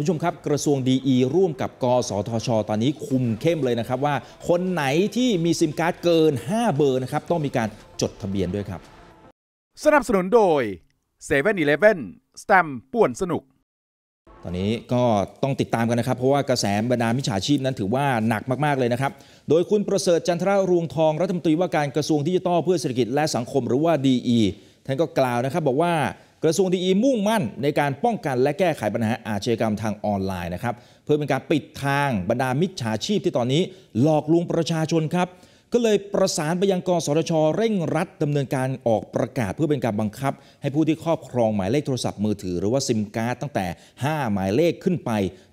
คุณผู้ชมครับ กระทรวงดีร่วมกับ กสทช ตอนนี้คุมเข้มเลยนะครับ ว่าคนไหนที่มีซิมการ์ดเกิน 5 เบอร์นะครับ ต้องมีการจดทะเบียนด้วยครับ สนับสนุนโดย7 e เ e ่ e อีเลฟเว่นสแตมป่วนสนุก ตอนนี้ก็ต้องติดตามกันนะครับ เพราะว่ากระแสบรรดามิจฉาชีพนั้นถือว่าหนักมาก ๆ เลยนะครับ โดยคุณประเสริฐจันทรารวงทองรัฐมนตรีว่าการกระทรวงดิจิทัลเพื่อเศรษฐกิจและสังคมหรือว่าดีท่านก็กล่าวนะครับบอกว่ากระทรวงดีอีมุ่งมั่นในการป้องกันและแก้ไขปัญหาอาชญากรรมทางออนไลน์นะครับเพื่อเป็นการปิดทางบรรดามิจฉาชีพที่ตอนนี้ หลอกลวงประชาชนครับ ก็เลยประสานไปยังกสทชเร่งรัดดำเนินการออกประกาศเพื่อเป็นการบังคับ ให้ผู้ที่ครอบครองหมายเลขโทรศัพท์มือถือ หรือว่าซิมการ์ดตั้งแต่ 5 หมายเลขขึ้นไป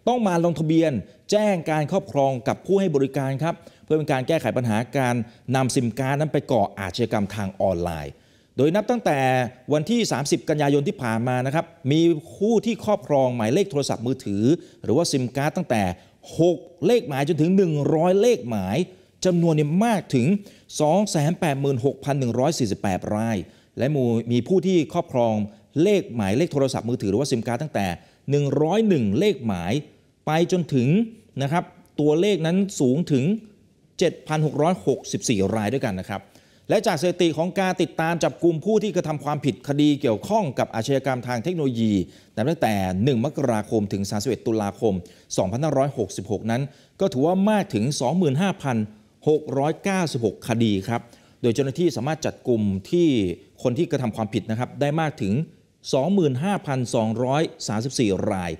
ต้องมาลงทะเบียน แจ้งการครอบครองกับผู้ให้บริการครับเพื่อเป็นการแก้ไขปัญหาการนำซิมการ์ดนั้นไปก่ออาชญากรรมทางออนไลน์โดยนับตั้งแต่วันที่ 30 กันยายนที่ผ่านมานะครับ มีผู้ที่ครอบครองหมายเลขโทรศัพท์มือถือ หรือว่าซิมการ์ดตั้งแต่ 6 เลขหมายจนถึง 100 เลขหมายจำนวนเนี่ยมากถึง 286,148 ราย และมีผู้ที่ครอบครองเลขหมายเลขโทรศัพท์มือถือหรือว่าซิมการ์ดตั้งแต่ 101 เลขหมายไปจนถึงนะครับ ตัวเลขนั้นสูงถึง 7,664 รายด้วยกันนะครับและจากสถิติของการติดตามจับกลุ่มผู้ที่กระทำความผิดคดีเกี่ยวข้องกับอาชญากรรมทางเทคโนโลยีนับตั้งแต่ 1 มกราคมถึง31ตุลาคม 2566 นั้น ก็ถือว่ามากถึง 25,696 คดีครับ โดยเจ้าหน้าที่สามารถจัดกลุ่มที่คนที่กระทำความผิดนะครับได้มากถึง 25,234 ราย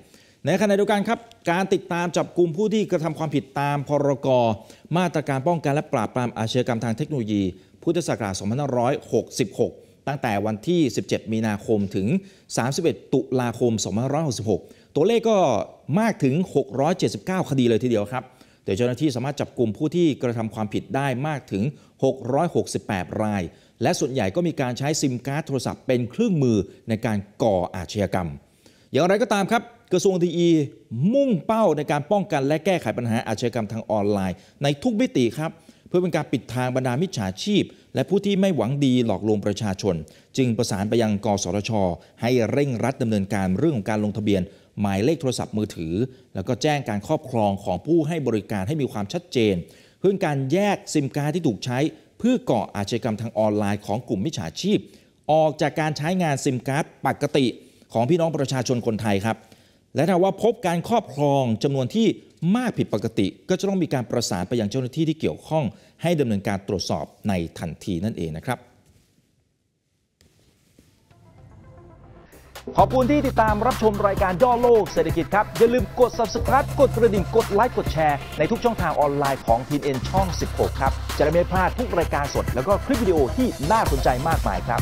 ในขณะเดียวกันครับ การติดตามจับกลุ่มผู้ที่กระทำความผิดตามพรกมาตรการป้องกันและปราบปรามอาชญากรรมทางเทคโนโลยีพุทธศักราช 2566 ตั้งแต่วันที่ 17 มีนาคม ถึง 31 ตุลาคม 2566 ตัวเลขก็มากถึง 679 คดีเลยทีเดียวครับแดยเจ้าหน้าที่สามารถจับกลุ่มผู้ที่กระทำความผิดได้มากถึง 668 ราย และส่วนใหญ่ก็มีการใช้ซิมการ์ดโทรศัพท์เป็นเครื่องมือในการก่ออาชญากรรม อย่างไรก็ตามครับกระทรวงดีอีมุ่งเป้าในการป้องกันและแก้ไขปัญหาอาชญากรรมทางออนไลน์ในทุกมิติครับพื่อเป็นการปิดทางบรรดามิจฉาชีพ และผู้ที่ไม่หวังดีหลอกลวงประชาชน จึงประสานไปยังกสทช ให้เร่งรัดดำเนินการเรื่องของการลงทะเบียน หมายเลขโทรศัพท์มือถือ แล้วก็แจ้งการครอบครองของผู้ให้บริการให้มีความชัดเจน เพื่อการแยกซิมการ์ดที่ถูกใช้ เพื่อก่ออาชญากรรมทางออนไลน์ของกลุ่มมิจฉาชีพ ออกจากการใช้งานซิมการ์ดปกติของพี่น้องประชาชนคนไทยครับและถ้าว่าพบการครอบครองจำนวนที่มากผิดปกติก็จะต้องมีการประสานไปยังเจ้าหน้าที่ที่เกี่ยวข้อง ให้ดำเนินการตรวจสอบในทันทีนั่นเองนะครับ ขอบคุณที่ติดตามรับชมรายการย่อโลกเศรษฐกิจครับ อย่าลืมกด subscribe กดกระดิ่งกดไลค์กดแชร์ในทุกช่องทางออนไลน์ของ t นช่อง 16 ครับ จะได้ไม่พลาดทุกรายการสดแล้วก็คลิปวิดีโอที่น่าสนใจมากมายครับ